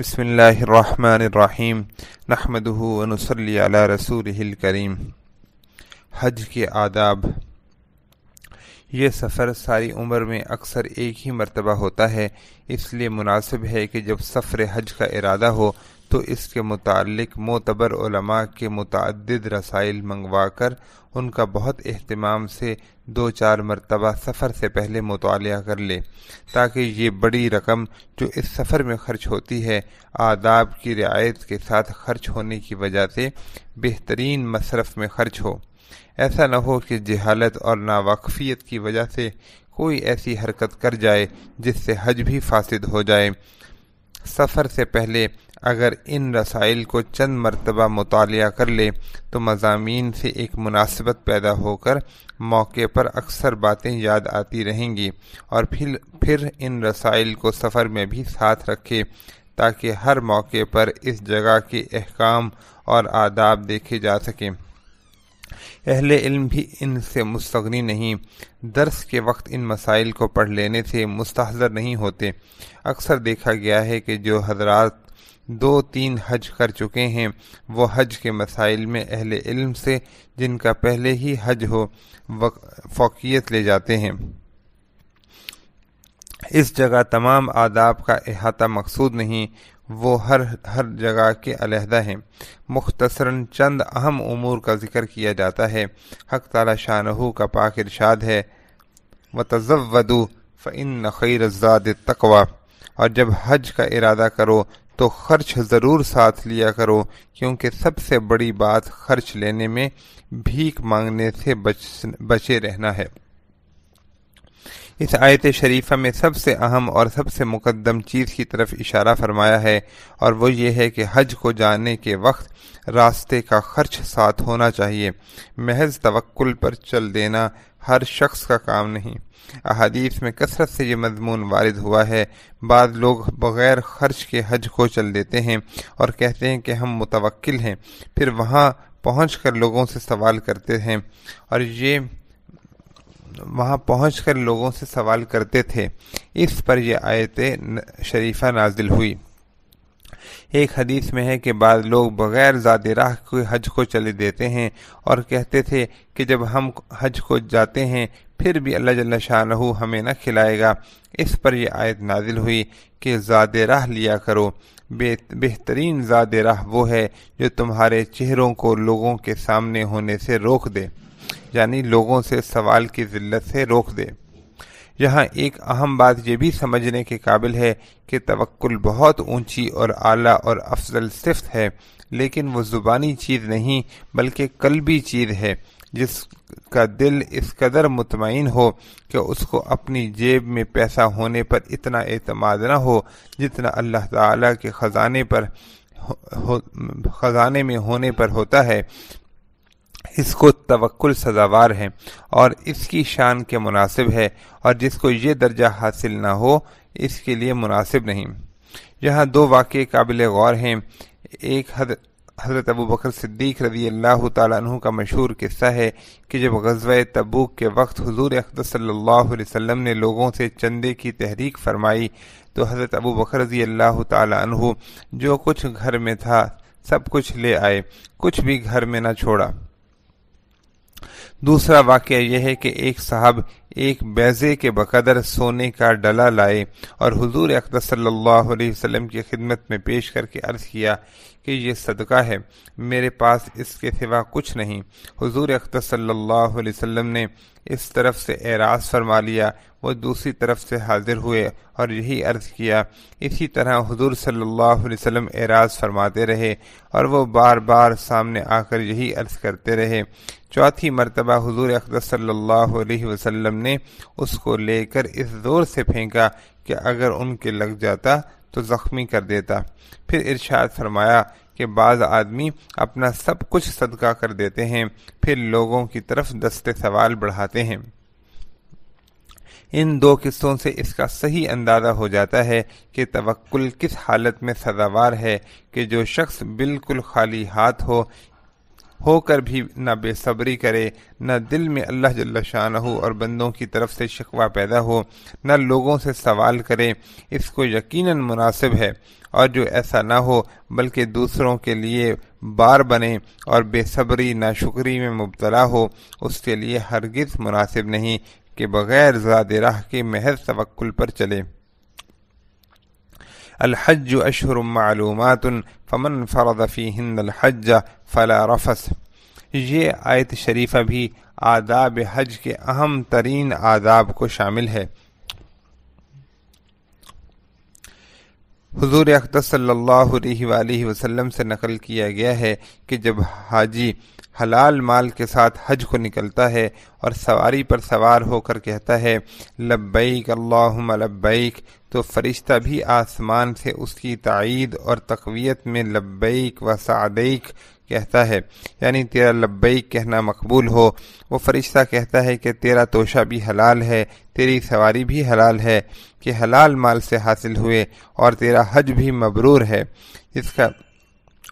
बसमीम नहमदनसली रसूल करीम हज के आदाब ये सफ़र सारी उम्र में अक्सर एक ही मरतबा होता है इसलिए मुनासिब है कि जब सफ़र हज का इरादा हो तो इसके मतलब मोतबर के मुतद रसाइल मंगवा कर उनका बहुत अहतमाम से दो चार मरतबा सफ़र से पहले मुताल कर ले ताकि ये बड़ी रकम जो इस सफ़र में खर्च होती है आदाब की रियायत के साथ खर्च होने की वजह से बेहतरीन मसरफ में खर्च हो ऐसा न हो कि जहालत और नावाकफियत की वजह से कोई ऐसी हरकत कर जाए जिससे हज भी फासद हो जाए सफ़र से पहले अगर इन रसाइल को चंद मरतबा मुताल कर ले तो मजामी से एक मुनासिबत पैदा होकर मौके पर अक्सर बातें याद आती रहेंगी और फिर फिर इन रसाइल को सफ़र में भी साथ रखे ताकि हर मौके पर इस जगह के अहकाम और आदाब देखे जा सकें अहल इल्म भी इनसे मुस्तनी नहीं दर्स के वक्त इन मसाइल को पढ़ लेने से मुस्तर नहीं होते अक्सर देखा गया है कि जो हजरात दो तीन हज कर चुके हैं वो हज के मसाइल में अहल इल्म से जिनका पहले ही हज हो फोकियत ले जाते हैं इस जगह तमाम आदाब का अहाता मकसूद नहीं वो हर हर जगह के अलहदा हैं मुख्तसरा चंद अहम उमूर का जिक्र किया जाता है हक तला शाहू का पाक इरशाद है व तजवदू फ़ैर खैर ज़ाद तकवा और जब हज का इरादा करो तो खर्च ज़रूर साथ लिया करो क्योंकि सबसे बड़ी बात खर्च लेने में भीख मांगने से बच बचे रहना है इस आयत शरीफा में सबसे अहम और सबसे मुकदम चीज़ की तरफ इशारा फरमाया है और वो ये है कि हज को जाने के वक्त रास्ते का खर्च साथ होना चाहिए महज तवक्ल पर चल देना हर शख्स का काम नहीं अहादीस में कसरत से ये मजमून वारद हुआ है बाद लोग बग़ैर खर्च के हज को चल देते हैं और कहते हैं कि हम मुतवक्ल हैं फिर वहाँ पहुँच कर लोगों से सवाल करते हैं और ये वहाँ पहुँच कर लोगों से सवाल करते थे इस पर यह आयत शरीफा नाजिल हुई एक हदीस में है कि बाद लोग बग़ैर ज़ाद राह के हज को चले देते हैं और कहते थे कि जब हम हज को जाते हैं फिर भी अल्लाह जल्ला शाह हमें न खिलाएगा इस पर यह आयत नाजिल हुई कि ज़ाद राह लिया करो बेहतरीन ज़ाद राह वो है जो तुम्हारे चेहरों को लोगों के सामने होने से रोक दे यानी लोगों से सवाल की ज़िल्लत से रोक दे यहाँ एक अहम बात यह भी समझने के काबिल है कि तवक्ल बहुत ऊंची और आला और अफजल सिफ्त है लेकिन वो ज़ुबानी चीज़ नहीं बल्कि कलबी चीज़ है जिसका दिल इस कदर मुतमिन हो कि उसको अपनी जेब में पैसा होने पर इतना अतमाद ना हो जितना अल्लाह ताला के ख़जाने पर ख़जाने में होने पर होता है इसको तवक्ल सदावार है और इसकी शान के मुनासिब है और जिसको ये दर्जा हासिल ना हो इसके लिए मुनासिब नहीं यहाँ दो वाक़ काबिल गौर हैं एक हद हज़रत अबू बकर सिद्दीक रजी अल्लाह तु का मशहूर किस्सा है कि जब गजव तबूक के वक्त हजूर अख्तर सल्लल्लाहु अलैहि वसल्लम ने लोगों से चंदे की तहरीक फरमाई तो हज़रत अबू बकर रजी अल्लाह तु जो कुछ घर में था सब कुछ ले आए कुछ भी घर में ना छोड़ा दूसरा वाक्य यह है कि एक साहब एक बैजे के बकदर सोने का डला लाए और हजूर अख्तर सल्ला वसलम की खिदमत में पेश करके अर्ज किया कि ये सदका है मेरे पास इसके सिवा कुछ नहीं हुजूर अख्तर सल्लल्लाहु अलैहि वसल्लम ने इस तरफ से एराज फरमा लिया वो दूसरी तरफ से हाजिर हुए और यही अर्ज़ किया इसी तरह हुजूर सल्लल्लाहु अलैहि वसल्लम एराज फरमाते रहे और वो बार बार सामने आकर यही अर्ज़ करते रहे चौथी मरतबा हजूर अकदस सल्ला अलैहि ने उसको लेकर इस ज़ोर से फेंका कि अगर उनके लग जाता तो ज़ख्मी कर देता फिर इरशाद फरमाया कि बाज़ आदमी अपना सब कुछ सदका कर देते हैं फिर लोगों की तरफ दस्ते सवाल बढ़ाते हैं इन दो किस्सों से इसका सही अंदाज़ा हो जाता है कि तवक्ल किस हालत में सदावार है कि जो शख्स बिल्कुल खाली हाथ हो होकर भी न बेसब्री करे न दिल में अल्लाह जल्ला शाह और बंदों की तरफ से शिकवा पैदा हो न लोगों से सवाल करे इसको यकीनन मुनासिब है और जो ऐसा ना हो बल्कि दूसरों के लिए बार बने और बेसब्री नाशुक्री में मुबतला हो उसके लिए हरगिज़ मुनासिब नहीं कि बग़ैर ज़ाद राह के महज तवक्ल पर चले अलहज अशहर मालूम फ़मन फ़रदफ़ी हिंदलहज फ़ला रफस ये आयत शरीफा भी आदाब हज के अहम तरीन आदाब को शामिल है हजूर अख्तर सल्लल्लाहु से नकल किया गया है कि जब हाजी हलाल माल के साथ हज को निकलता है और सवारी पर सवार होकर कहता है लब्बैक अल्लाहुम लब्बैक तो फरिश्ता भी आसमान से उसकी तइद और तकवीत में लब्बैक व सादैक कहता है यानी तेरा लब्बैक कहना मकबूल हो वो फरिश्ता कहता है कि तेरा तोशा भी हलाल है तेरी सवारी भी हलाल है कि हलाल माल से हासिल हुए और तेरा हज भी मबरूर है इसका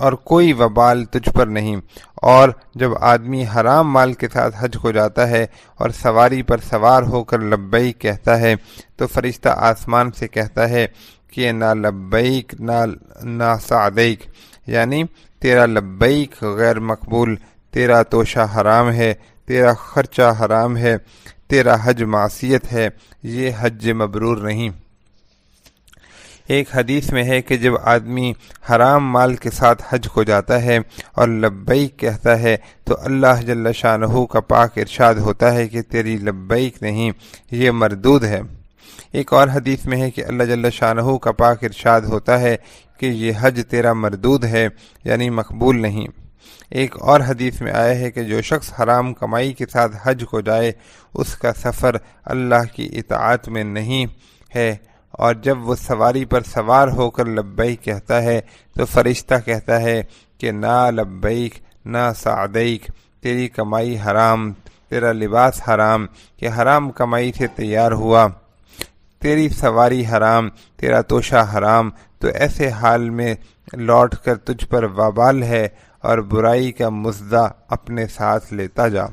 और कोई वबाल तुझ पर नहीं और जब आदमी हराम माल के साथ हज को जाता है और सवारी पर सवार होकर लब्बई कहता है तो फरिश्ता आसमान से कहता है कि ना लब्बैक ना ना सादैक यानी तेरा लब्बैक गैर मकबूल तेरा तोशा हराम है तेरा खर्चा हराम है तेरा हज मासीत है ये हज मबरूर नहीं एक हदीस में है कि जब आदमी हराम माल के साथ हज को जाता है और लब्बैक कहता है तो अल्लाह जल्ला शाहू का पाक इरशाद होता है कि तेरी लब्बैक नहीं ये मरदूद है एक और हदीस में है कि अल्लाह जल्ला शाहू का पाक इरशाद होता है कि ये हज तेरा मरदूद है यानी मकबूल नहीं एक और हदीस में आया है कि जो शख्स हराम कमाई के साथ हज को जाए उसका सफ़र अल्लाह की इतात में नहीं है और जब वो सवारी पर सवार होकर लब्बई कहता है तो फरिश्ता कहता है कि ना लब्बैक ना सादैक तेरी कमाई हराम तेरा लिबास हराम कि हराम कमाई से तैयार हुआ तेरी सवारी हराम तेरा तोशा हराम तो ऐसे हाल में लौट कर तुझ पर वबाल है और बुराई का मुजदा अपने साथ लेता जा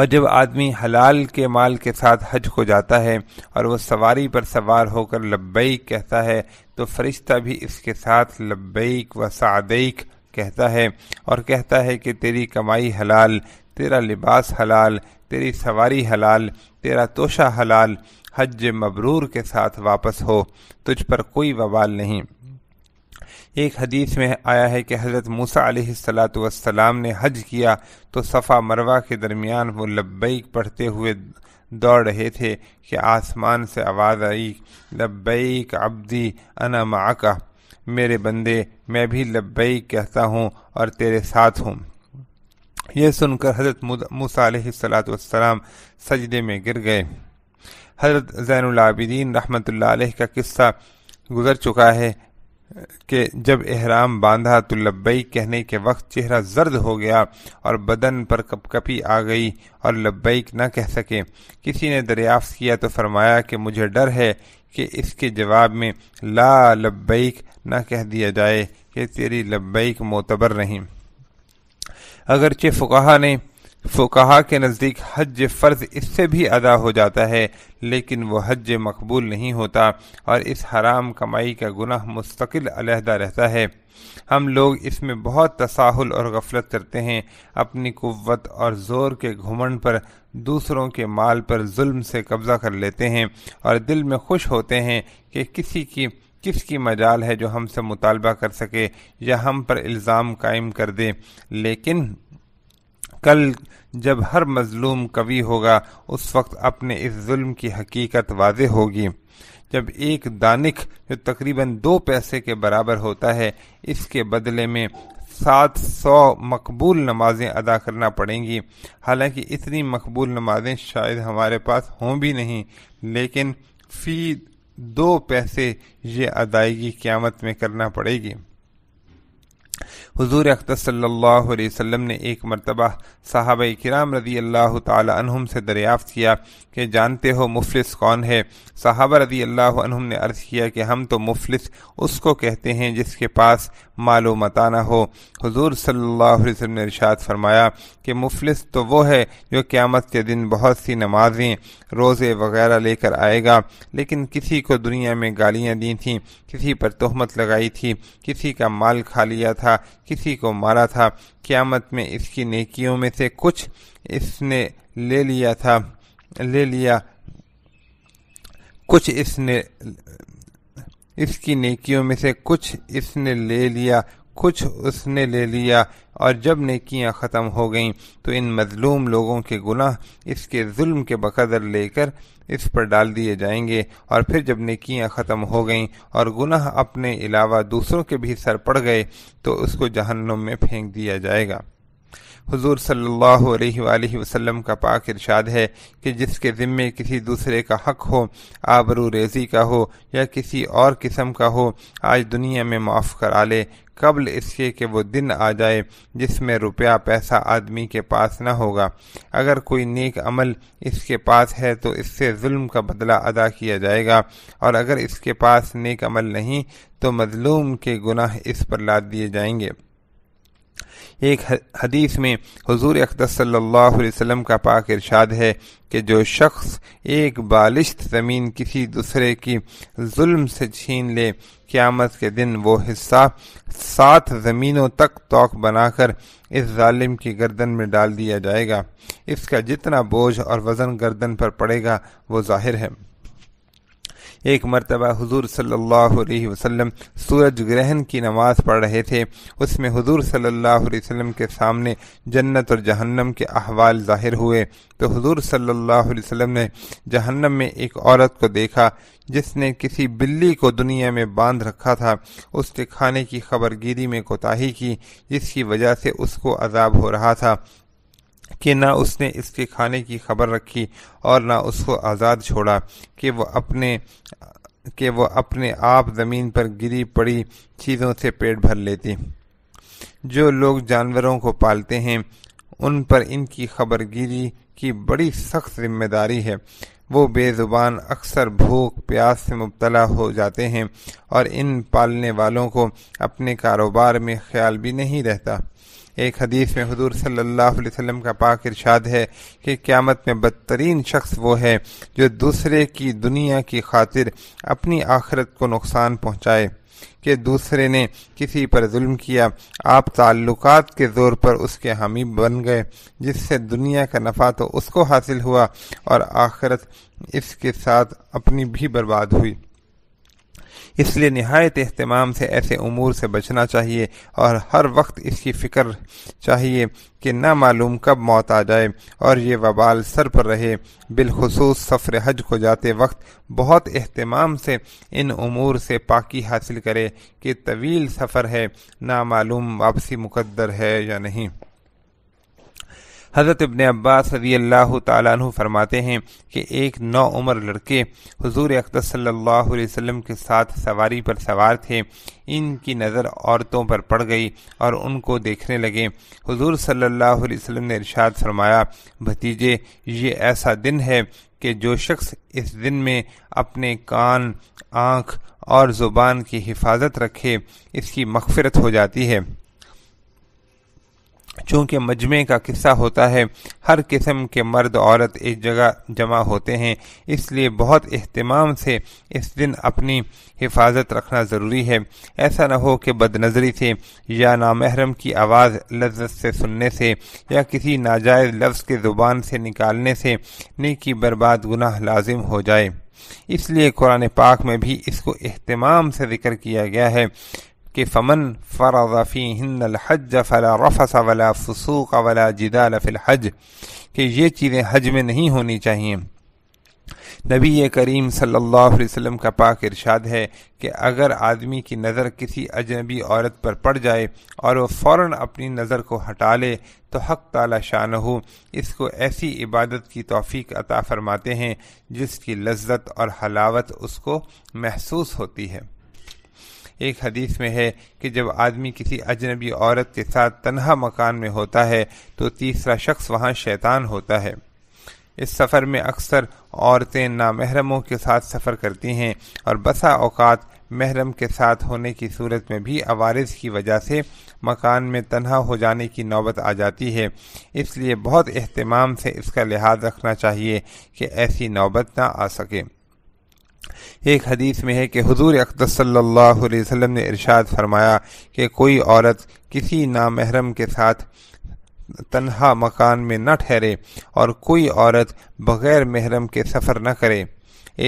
और जब आदमी हलाल के माल के साथ हज को जाता है और वह सवारी पर सवार होकर लब्बैक कहता है तो फरिश्ता भी इसके साथ लब्बैक व सादैक कहता है और कहता है कि तेरी कमाई हलाल तेरा लिबास हलाल तेरी सवारी हलाल तेरा तोशा हलाल हज मबरूर के साथ वापस हो तुझ पर कोई बवाल नहीं एक हदीस में आया है कि हज़रत मूसा सलाम ने हज किया तो सफ़ा मरवा के दरमियान वो लब्बैक पढ़ते हुए दौड़ रहे थे कि आसमान से आवाज़ आई लब्बैक अब्दी अना माका मेरे बंदे मैं भी लब्बैक कहता हूँ और तेरे साथ हूँ यह सुनकर हज़रत मूसा सलाम सजदे में गिर गए हज़रत ज़ैनलाबिदीन रहमत का किस्सा गुजर चुका है के जब एहराम बांधा तो लब्बई कहने के वक्त चेहरा जर्द हो गया और बदन पर कपकपी आ गई और लब्बैक ना कह सके किसी ने दरियाफ्त किया तो फरमाया कि मुझे डर है कि इसके जवाब में ला लब्बैक ना कह दिया जाए कि तेरी लब्बैक मोतबर नहीं अगरचे फ़ुकाहा ने फ़ुकाहा के नज़दीक हज फ़र्ज इससे भी अदा हो जाता है लेकिन वह हज मकबूल नहीं होता और इस हराम कमाई का गुनाह मुस्तकिल अलहदा रहता है हम लोग इसमें बहुत तसाहुल और गफलत करते हैं अपनी कुत और ज़ोर के घुमंड पर दूसरों के माल पर जुल्म से कब्ज़ा कर लेते हैं और दिल में खुश होते हैं कि किसी की किसकी मजाल है जो हमसे मुतालबा कर सके या हम पर इल्ज़ाम कायम कर दे लेकिन कल जब हर मजलूम कवि होगा उस वक्त अपने इस जुल्म की हकीकत वाज होगी जब एक दानिक जो तकरीबन दो पैसे के बराबर होता है इसके बदले में सात सौ मकबूल नमाजें अदा करना पड़ेंगी हालांकि इतनी मकबूल नमाजें शायद हमारे पास हों भी नहीं लेकिन फ़ी दो पैसे ये अदायगी क़्यामत में करना पड़ेगी हुजूर अख्तर सल्लल्लाहु अलैहि वसल्लम ने एक मरतबा साहब कराम रदी अल्लाह तहम से दरियाफ़त किया कि जानते हो मुफलिस कौन है साहबा रदी अल्लाह ने अर्ज़ किया कि हम तो मुफलिस उसको कहते हैं जिसके पास मालो मताना हो हजूर सल्ला ने रिशात फरमाया कि मुफलिस तो वो है जो क़्यामत के दिन बहुत सी नमाजें रोज़े वगैरह लेकर आएगा लेकिन किसी को दुनिया में गालियाँ दी थीं किसी पर तहमत लगाई थी किसी का माल खा लिया था था किसी को मारा था क्यामत में इसकी नेकियों में से कुछ इसने ले लिया था ले लिया कुछ इसने इसकी नेकियों में से कुछ इसने ले लिया कुछ उसने ले लिया और जब नेकियां ख़त्म हो गईं तो इन मजलूम लोगों के गुनाह इसके जुल्म के बकदर लेकर इस पर डाल दिए जाएंगे और फिर जब नेकियां ख़त्म हो गईं और गुनाह अपने अलावा दूसरों के भी सर पड़ गए तो उसको जहन्नुम में फेंक दिया जाएगा हुजूर सल्लल्लाहु अलैहि वसल्लम का पाक इरशाद है कि जिसके ज़िम्मे किसी दूसरे का हक हो आबरू रेजी का हो या किसी और किस्म का हो आज दुनिया में माफ़ करा ले कबल इसके कि वो दिन आ जाए जिसमें रुपया पैसा आदमी के पास ना होगा अगर कोई नेक अमल इसके पास है तो इससे जुल्म का बदला अदा किया जाएगा और अगर इसके पास नेक अमल नहीं तो मजलूम के गुनाह इस पर लाद दिए जाएंगे एक हदीस में हुजूर अकदस सल्लल्लाहु अलैहि वसल्लम का पाक इरशाद है कि जो शख्स एक बालिश ज़मीन किसी दूसरे की जुल्म से छीन ले क़्यामत के दिन वो हिस्सा सात ज़मीनों तक तोक बनाकर इस ालिम की गर्दन में डाल दिया जाएगा इसका जितना बोझ और वज़न गर्दन पर पड़ेगा वो ज़ाहिर है एक मरतबा हुजूर सल्लल्लाहु अलैहि वसल्लम सूरज ग्रहण की नमाज पढ़ रहे थे उसमें हुजूर सल्लल्लाहु अलैहि वसल्लम के सामने जन्नत और जहन्नम के अहवाल जाहिर हुए तो हुजूर सल्लल्लाहु अलैहि वसल्लम ने जहन्नम में एक औरत को देखा जिसने किसी बिल्ली को दुनिया में बांध रखा था उसके खाने की खबरगिरी में कोताही की जिसकी वजह से उसको अजाब हो रहा था कि ना उसने इसके खाने की खबर रखी और ना उसको आज़ाद छोड़ा कि वह अपने कि वह अपने आप ज़मीन पर गिरी पड़ी चीज़ों से पेट भर लेती जो लोग जानवरों को पालते हैं उन पर इनकी खबरगिरी की बड़ी सख्त जिम्मेदारी है वो बेज़ुबान अक्सर भूख प्यास से मुबतला हो जाते हैं और इन पालने वालों को अपने कारोबार में ख्याल भी नहीं रहता एक हदीस में हजूर सल्लल्लाहु अलैहि वसल्लम का पाक इरशाद है कि क़्यामत में बदतरीन शख्स वो है जो दूसरे की दुनिया की खातिर अपनी आखिरत को नुकसान पहुंचाए कि दूसरे ने किसी पर जुल्म किया आप ताल्लुकात के ज़ोर पर उसके हामी बन गए जिससे दुनिया का नफ़ा तो उसको हासिल हुआ और आखिरत इसके साथ अपनी भी बर्बाद हुई इसलिए नहायत अहतमाम से ऐसे अमूर से बचना चाहिए और हर वक्त इसकी फ़िक्र चाहिए कि ना मालूम कब मौत आ जाए और ये वबाल सर पर रहे बिलखसूस सफ़र हज को जाते वक्त बहुत अहतमाम से इन अमूर से पाकि हासिल करे कि तवील सफ़र है ना मालूम वापसी मुकदर है या नहीं हज़रत इबन अब्बास रजी अल्लाह तु फरमाते हैं कि एक नौ उम्र लड़के हजूर अख्तर सल्ला वसम के साथ सवारी पर सवार थे इनकी नज़र औरतों पर पड़ गई और उनको देखने लगे हजूर सल्ला वसम ने इरशाद फरमाया भतीजे ये ऐसा दिन है कि जो शख्स इस दिन में अपने कान आँख और ज़ुबान की हिफाजत रखे इसकी मगफरत हो जाती है चूंकि मजमे का किस्सा होता है हर किस्म के मर्द औरत एक जगह जमा होते हैं इसलिए बहुत अहतमाम से इस दिन अपनी हिफाजत रखना ज़रूरी है ऐसा ना हो कि बदनज़री से या नामहरम की आवाज़ लज्जत से सुनने से या किसी नाजायज़ लफ्ज़ के ज़ुबान से निकालने से नेकी बर्बाद गुनाह लाजिम हो जाए इसलिए कुरान पाक में भी इसको अहतमाम से जिक्र किया गया है कि फ़मन फ़रफ़ी हिंद हज फ़ला रफ़स वला फसूक वला जिदा फ़िल हज कि ये चीज़ें हज में नहीं होनी चाहिए नबी करीम सल्लल्लाहु अलैहि वसल्लम का पाक इरशाद है कि अगर आदमी की नज़र किसी अजनबी औरत पर पड़ जाए और वह फ़ौर अपनी नज़र को हटा ले तो हक ताला शान हो इसको ऐसी इबादत की तोफ़ी अता फ़रमाते हैं जिसकी लज्जत और हलावत उसको महसूस होती है एक हदीस में है कि जब आदमी किसी अजनबी औरत के साथ तनहा मकान में होता है तो तीसरा शख्स वहाँ शैतान होता है इस सफ़र में अक्सर औरतें नामहरमों के साथ सफ़र करती हैं और बसा अवकात महरम के साथ होने की सूरत में भी आवारज की वजह से मकान में तनहा हो जाने की नौबत आ जाती है इसलिए बहुत अहतमाम से इसका लिहाज रखना चाहिए कि ऐसी नौबत ना आ सके एक हदीस में है कि हजूर अकदस सल्लल्लाहु अलैहि वसल्लम ने इरशाद फरमाया कि कोई औरत किसी नामहरम के साथ तन्हा मकान में न ठहरे और कोई औरत बग़ैर महरम के सफ़र न करे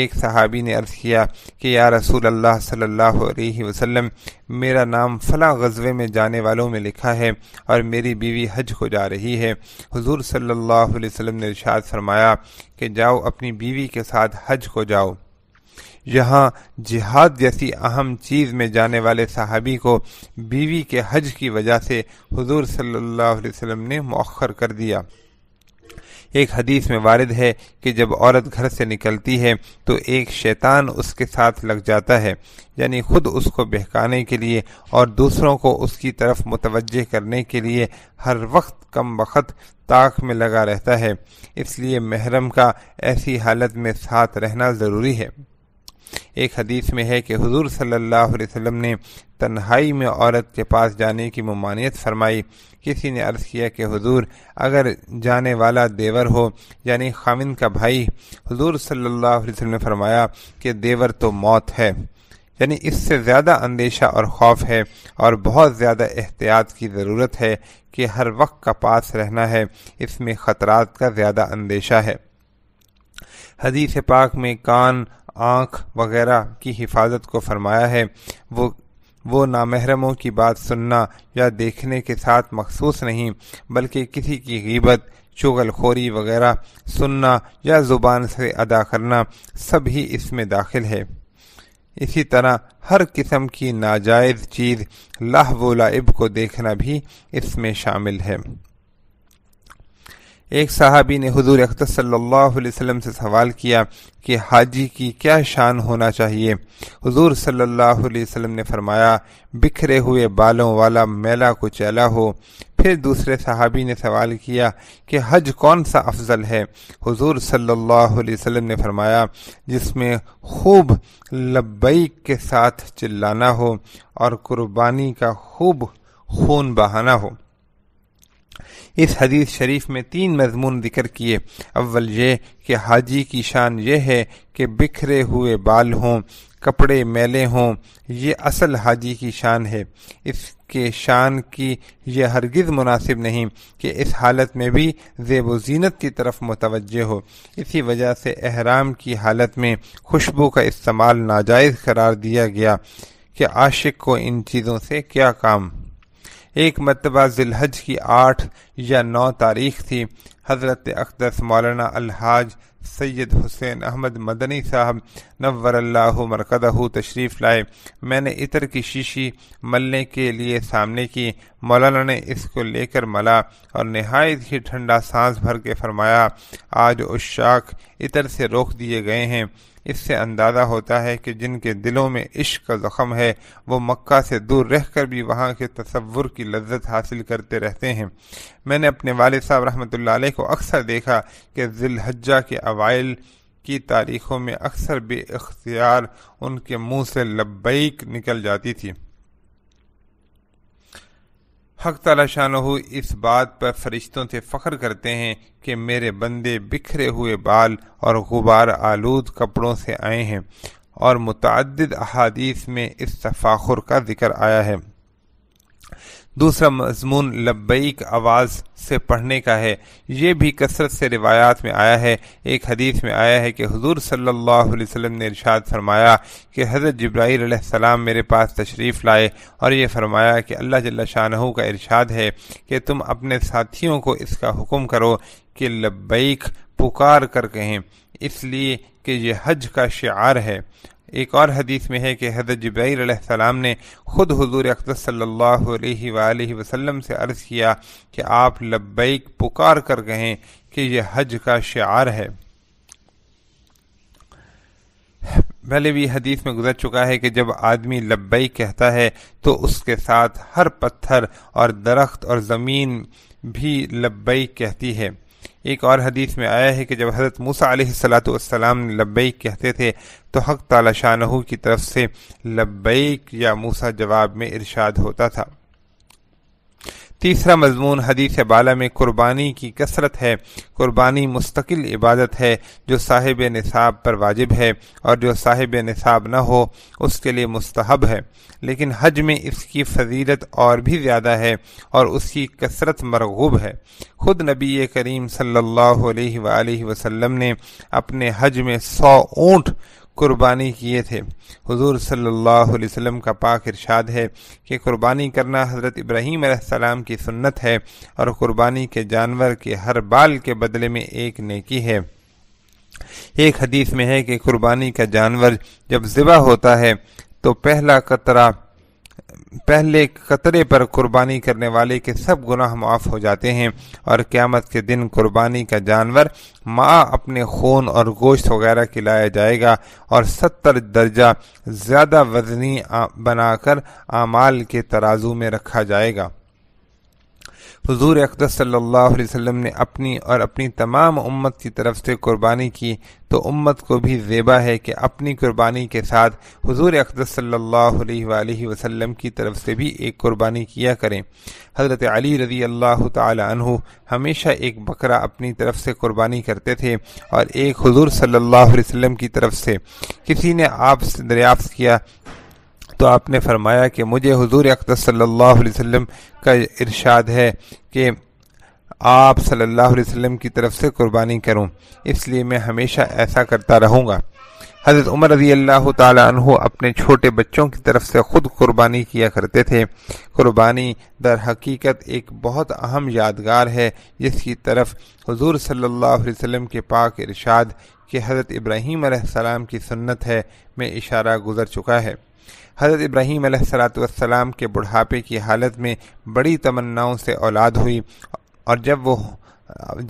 एक सहाबी ने अर्ज़ किया कि या रसूल अल्लाह सल्लल्लाहु अलैहि वसल्लम मेरा नाम फ़ला गज़वे में जाने वालों में लिखा है और मेरी बीवी हज को जा रही है हुजूर सल्लल्लाहु अलैहि वसल्लम ने इरशाद फरमाया कि जाओ अपनी बीवी के साथ हज को जाओ यहाँ जिहाद जैसी अहम चीज में जाने वाले साहबी को बीवी के हज की वजह से हुजूर सल्लल्लाहु अलैहि वसल्लम ने मौखर कर दिया एक हदीस में वारिद है कि जब औरत घर से निकलती है तो एक शैतान उसके साथ लग जाता है यानी खुद उसको बहकाने के लिए और दूसरों को उसकी तरफ मुतवजह करने के लिए हर वक्त कम वक्त ताक में लगा रहता है इसलिए महरम का ऐसी हालत में साथ रहना ज़रूरी है एक हदीस में है कि हुजूर सल्लल्लाहु अलैहि वसल्लम ने तन्हाई में औरत के पास जाने की ममानियत फरमाई किसी ने अर्ज़ किया कि हुजूर अगर जाने वाला देवर हो यानी खामिन का भाई हुजूर सल्लल्लाहु अलैहि वसल्लम ने फरमाया कि देवर तो मौत है यानी इससे ज़्यादा अंदेशा और खौफ है और बहुत ज़्यादा एहतियात की ज़रूरत है कि हर वक्त का पास रहना है इसमें ख़तरात का ज़्यादा अंदेशा है हदीस पाक में कान आँख वगैरह की हिफाजत को फरमाया है वो वो नामहरमों की बात सुनना या देखने के साथ मखसूस नहीं बल्कि किसी की गीबत चुगलखोरी वगैरह सुनना या ज़ुबान से अदा करना सब ही इसमें दाखिल है इसी तरह हर किस्म की नाजायज़ चीज़ लाह लाइब को देखना भी इसमें शामिल है एक सहाबी ने हजूर अख्तर सल्लल्लाहु अलैहि वसल्लम से सवाल किया कि हाजी की क्या शान होना चाहिए हजूर सल्लल्लाहु अलैहि वसल्लम ने फरमाया बिखरे हुए बालों वाला मेला कुचैला हो फिर दूसरे सहाबी ने सवाल किया कि हज कौन सा अफजल है हजूर सल्लल्लाहु अलैहि वसल्लम ने फरमाया जिसमें खूब लबई के साथ चिल्लाना हो और कुर्बानी का खूब खून बहाना हो इस हदीस शरीफ में तीन मजमून जिक्र किए अव्वल ये कि हाजी की शान यह है कि बिखरे हुए बाल हों कपड़े मैले हों ये असल हाजी की शान है इसके शान की यह हरगिज़ मुनासिब नहीं कि इस हालत में भी जेब जीनत की तरफ मुतवजह हो इसी वजह से अहराम की हालत में खुशबू का इस्तेमाल नाजायज़ करार दिया गया कि आशिक को इन चीज़ों से क्या काम एक मरतबा जिलहज की आठ या नौ तारीख थी हज़रत अकदस मौलाना अलहाज सैयद हुसैन अहमद मदनी साहब नवरल्ला मरकदह तशरीफ़ लाए मैंने इतर की शीशी मलने के लिए सामने की मौलाना ने इसको लेकर मला और नहायत ही ठंडा सांस भर के फरमाया आज उस शाख इतर से रोक दिए गए हैं इससे अंदाज़ा होता है कि जिनके दिलों में इश्क का ज़ख़म है वो मक्का से दूर रहकर भी वहाँ के तस्वुर की लज्जत हासिल करते रहते हैं मैंने अपने वाले साहब रहमत को अक्सर देखा कि जिलहजा के अवाइल की तारीखों में अक्सर बेख्तियार उनके मुंह से लब्बैक निकल जाती थी हक तला शाह इस बात पर फरिश्तों से फ़ख्र करते हैं कि मेरे बंदे बिखरे हुए बाल और गुबार आलूद कपड़ों से आए हैं और मुतद अहादीस में इस तफाखुर का जिक्र आया है दूसरा मजमून लब्बैक आवाज़ से पढ़ने का है ये भी कसरत से रिवायात में आया है एक हदीस में आया है कि हजूर सल्लल्लाहु अलैहि वसल्लम ने इरशाद फरमाया कि हज़रत जब्राईल मेरे पास तशरीफ़ लाए और ये फरमाया कि अल्लाह जल्ला शाहू का इरशाद है कि तुम अपने साथियों को इसका हुक्म करो कि लबैक पुकार कर कहें इसलिए कि यह हज का शार है एक और हदीस में है कि हज़रत जब्राईसम ने ख़ुद हजूर अकदस सल्ला वसलम से अर्ज़ किया कि आप लब्बैक पुकार कर कहें कि यह हज का शार है पहले भी हदीस में गुजर चुका है कि जब आदमी लब्बई कहता है तो उसके साथ हर पत्थर और दरख्त और ज़मीन भी लब्बई कहती है एक और हदीस में आया है कि जब हज़रत मूसा सलाम लब्बई कहते थे तो हक़ ताला शाहू की तरफ से लब्बैक या मूसा जवाब में इरशाद होता था तीसरा मजमून हदीस बाला में कुर्बानी की कसरत है कुर्बानी मुस्तकिल इबादत है जो साहिब निसाब पर वाजिब है और जो साहिब निसाब न हो उसके लिए मुस्तहब है लेकिन हज में इसकी फजीलत और भी ज़्यादा है और उसकी कसरत मरगूब है खुद नबी करीम सल्लल्लाहु अलैहि वसल्लम ने अपने हज में सौ ऊँट कुर्बानी किए थे हुजूर सल्लल्लाहु अलैहि वसल्लम का पाक इरशाद है कि कुर्बानी करना हज़रत इब्राहीम सलाम की सुन्नत है और कुर्बानी के जानवर के हर बाल के बदले में एक नेकी है एक हदीस में है कि कुर्बानी का जानवर जब ज़िबा होता है तो पहला कतरा पहले कतरे पर कुर्बानी करने वाले के सब गुनाह माफ़ हो जाते हैं और क़्यामत के दिन कुर्बानी का जानवर माँ अपने खून और गोश्त वगैरह खिलाया जाएगा और सत्तर दर्जा ज़्यादा वजनी बनाकर आमाल के तराजू में रखा जाएगा हजूर अकदर सल्ला अलैहि वसल्लम ने अपनी और अपनी तमाम उम्मत की तरफ से कुर्बानी की तो उम्मत को भी जेबा है कि अपनी कुर्बानी के साथ हजूर अकदस सल्लल्लाहु वसल्लम की तरफ से भी एक कुर्बानी किया करें हज़रत अली रज़ी अल्लाह तु हमेशा एक बकरा अपनी तरफ से कुर्बानी करते थे और एक हजूर सल्ला अलैहि की तरफ से किसी ने आप दरियाफ्त किया तो आपने फरमाया कि मुझे हजूर अकदस सल्लल्लाहु अलैहि वसल्लम का इरशाद है कि आप सल्लल्लाहु अलैहि वसल्लम की तरफ से कुर्बानी करूं इसलिए मैं हमेशा ऐसा करता रहूंगा हज़रत उमर रजी अल्लाह तु अपने छोटे बच्चों की तरफ से ख़ुद कुर्बानी किया करते थे कुर्बानी दर हकीकत एक बहुत अहम यादगार है जिसकी तरफ हजूर सल्लल्लाहु अलैहि वसल्लम के पाक इरशाद के हज़रत इब्राहीम की सुन्नत है में इशारा गुजर चुका है हज़रत इब्राहीम सलाम के बुढ़ापे की हालत में बड़ी तमन्नाओं से औलाद हुई और जब वो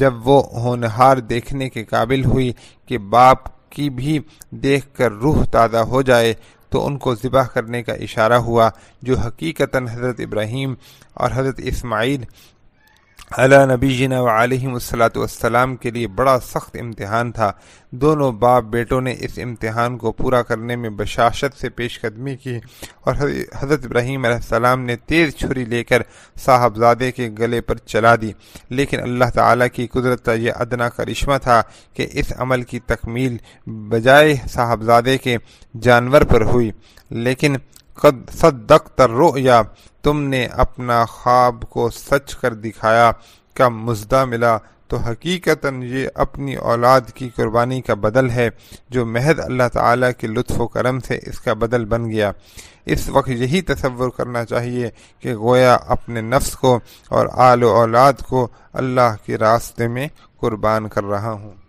जब वो होनहार देखने के काबिल हुई कि बाप की भी देख कर रूह ताज़ा हो जाए तो उनको ज़िबा करने का इशारा हुआ जो हकीकता हज़रत इब्राहीम और हज़रत इस्माइल अला नबीना वालत वसलाम के लिए बड़ा सख्त इम्तहान था दोनों बाप बेटों ने इस इम्तहान को पूरा करने में बशाशत से पेशकदमी की और हज़रत इब्राहीम सलाम ने तेज़ छुरी लेकर साहबजादे के गले पर चला दी लेकिन अल्लाह ताला की कुदरत का यह अदना करिश्मा था कि इस अमल की तकमील बजाय साहबजादे के जानवर पर हुई लेकिन कद सदक या तुमने अपना ख्वाब को सच कर दिखाया का मुजदा मिला तो हकीकता ये अपनी औलाद की कुर्बानी का बदल है जो महद अल्लाह ताला के लुत्फ़ करम से इसका बदल बन गया इस वक्त यही तस्वुर करना चाहिए कि गोया अपने नफ्स को और आल औलाद को अल्लाह के रास्ते में कुर्बान कर रहा हूँ